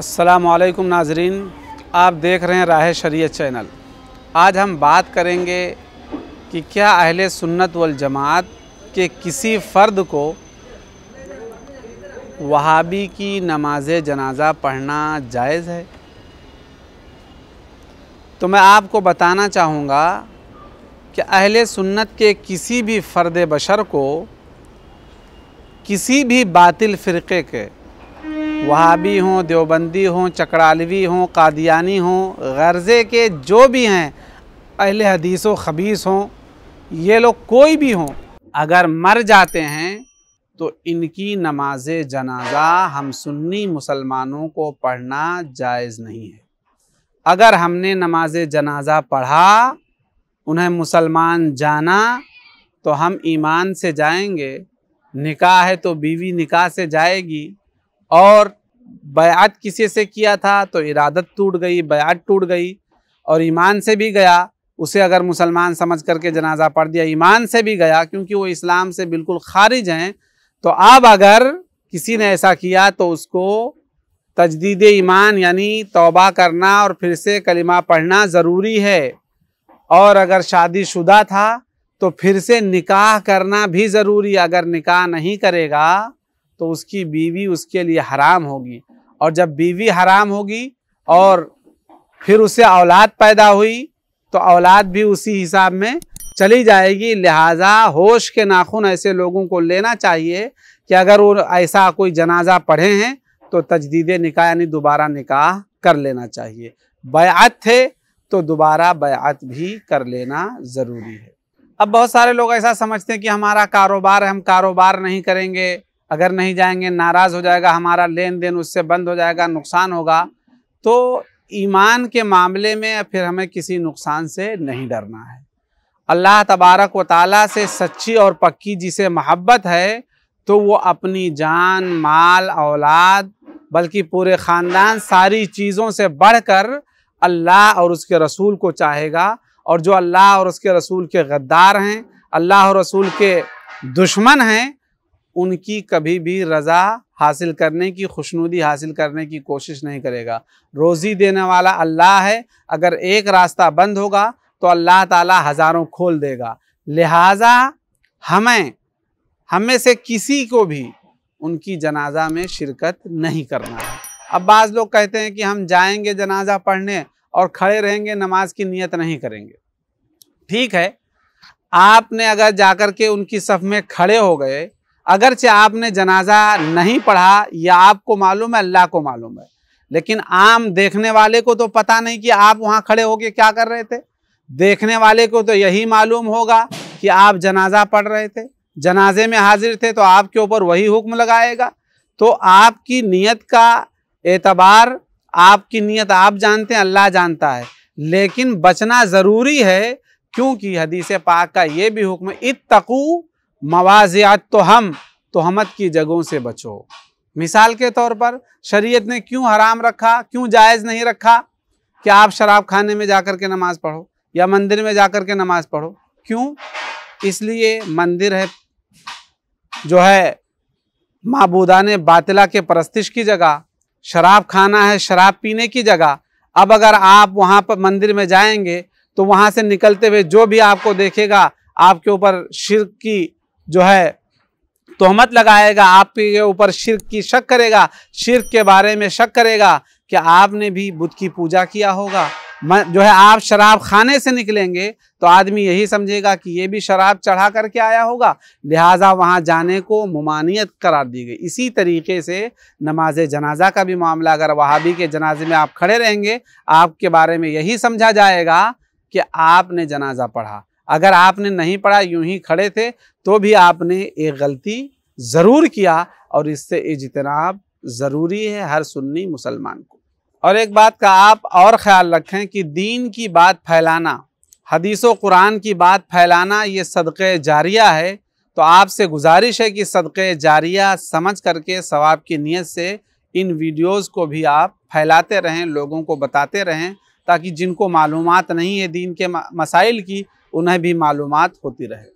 असलकुम नाजरीन आप देख रहे हैं राह शरीय चैनल आज हम बात करेंगे कि क्या अहल सुन्नत वल जमात के किसी फ़र्द को वहाबी की नमाज जनाजा पढ़ना जायज़ है तो मैं आपको बताना चाहूँगा कि अहल सुन्नत के किसी भी फ़र्द बशर को किसी भी बातिल फ़िरक़े के वहाबी हों देवबंदी हों चकड़ालवी हों कादियानी हों गर्ज़े के जो भी हैं अहल हदीस व खबीस हों ये लोग कोई भी हों अगर मर जाते हैं तो इनकी नमाज जनाजा हम सुन्नी मुसलमानों को पढ़ना जायज़ नहीं है अगर हमने नमाज जनाजा पढ़ा उन्हें मुसलमान जाना तो हम ईमान से जाएंगे निकाह है तो बीवी निकाह से जाएगी और बयात किसी से किया था तो इरादत टूट गई बयात टूट गई और ईमान से भी गया उसे अगर मुसलमान समझ करके जनाजा पढ़ दिया ईमान से भी गया क्योंकि वो इस्लाम से बिल्कुल खारिज हैं तो अब अगर किसी ने ऐसा किया तो उसको तजदीद ईमान यानी तोबा करना और फिर से कलिमा पढ़ना ज़रूरी है और अगर शादीशुदा था तो फिर से निकाह करना भी ज़रूरी अगर निकाह नहीं करेगा तो उसकी बीवी उसके लिए हराम होगी और जब बीवी हराम होगी और फिर उसे औलाद पैदा हुई तो औलाद भी उसी हिसाब में चली जाएगी लिहाजा होश के नाखून ऐसे लोगों को लेना चाहिए कि अगर वो ऐसा कोई जनाजा पढ़े हैं तो तजदीद निकाह यानी दोबारा निकाह कर लेना चाहिए बयात थे तो दोबारा बयात भी कर लेना ज़रूरी है अब बहुत सारे लोग ऐसा समझते हैं कि हमारा कारोबार है हम कारोबार नहीं करेंगे अगर नहीं जाएंगे नाराज़ हो जाएगा हमारा लेन देन उससे बंद हो जाएगा नुकसान होगा तो ईमान के मामले में फिर हमें किसी नुकसान से नहीं डरना है अल्लाह तबारक व ताला से सच्ची और पक्की जिसे महब्बत है तो वो अपनी जान माल औलाद बल्कि पूरे ख़ानदान सारी चीज़ों से बढ़कर अल्लाह और उसके रसूल को चाहेगा और जो अल्लाह और उसके रसूल के गद्दार हैं अल्लाह और रसूल के दुश्मन हैं उनकी कभी भी रज़ा हासिल करने की खुशनुदी हासिल करने की कोशिश नहीं करेगा रोज़ी देने वाला अल्लाह है अगर एक रास्ता बंद होगा तो अल्लाह ताला हज़ारों खोल देगा लिहाजा हमें हमें से किसी को भी उनकी जनाजा में शिरकत नहीं करना है अब बाज़ लोग कहते हैं कि हम जाएंगे जनाजा पढ़ने और खड़े रहेंगे नमाज की नियत नहीं करेंगे ठीक है आपने अगर जाकर के उनकी सफ़ में खड़े हो गए अगरचे आपने जनाजा नहीं पढ़ा या आपको मालूम है अल्लाह को मालूम है लेकिन आम देखने वाले को तो पता नहीं कि आप वहाँ खड़े होके क्या कर रहे थे देखने वाले को तो यही मालूम होगा कि आप जनाजा पढ़ रहे थे जनाजे में हाजिर थे तो आपके ऊपर वही हुक्म लगाएगा तो आपकी नीयत का एतबार आपकी नीयत आप जानते हैं अल्लाह जानता है लेकिन बचना ज़रूरी है क्योंकि हदीस पाक का ये भी हुक्म इतकू मवाजियात तो हम तो हमत की जगहों से बचो मिसाल के तौर पर शरीयत ने क्यों हराम रखा क्यों जायज़ नहीं रखा कि आप शराब खाने में जाकर के नमाज़ पढ़ो या मंदिर में जाकर के नमाज़ पढ़ो क्यों इसलिए मंदिर है जो है ने बातिला के परस्तिश की जगह शराब खाना है शराब पीने की जगह अब अगर आप वहाँ पर मंदिर में जाएंगे तो वहाँ से निकलते हुए जो भी आपको देखेगा आपके ऊपर शिर की जो है तोहमत लगाएगा आपके ऊपर शिरक की शक करेगा शिर के बारे में शक करेगा कि आपने भी बुद्ध की पूजा किया होगा जो है आप शराब खाने से निकलेंगे तो आदमी यही समझेगा कि ये भी शराब चढ़ा करके आया होगा लिहाजा वहाँ जाने को ममानियत करार दी गई इसी तरीके से नमाज जनाजा का भी मामला अगर वहाबी के जनाजे में आप खड़े रहेंगे आपके बारे में यही समझा जाएगा कि आपने जनाजा पढ़ा अगर आपने नहीं पढ़ा यूं ही खड़े थे तो भी आपने एक गलती ज़रूर किया और इससे इजतनाब ज़रूरी है हर सुन्नी मुसलमान को और एक बात का आप और ख्याल रखें कि दीन की बात फैलाना हदीस कुरान की बात फैलाना ये सदक़ जारिया है तो आपसे गुजारिश है कि सदक़ जारिया समझ करके सवाब की नीयत से इन वीडियोस को भी आप फैलाते रहें लोगों को बताते रहें ताकि जिनको मालूम नहीं है दीन के मसाइल की उन्हें भी मालूम होती रहे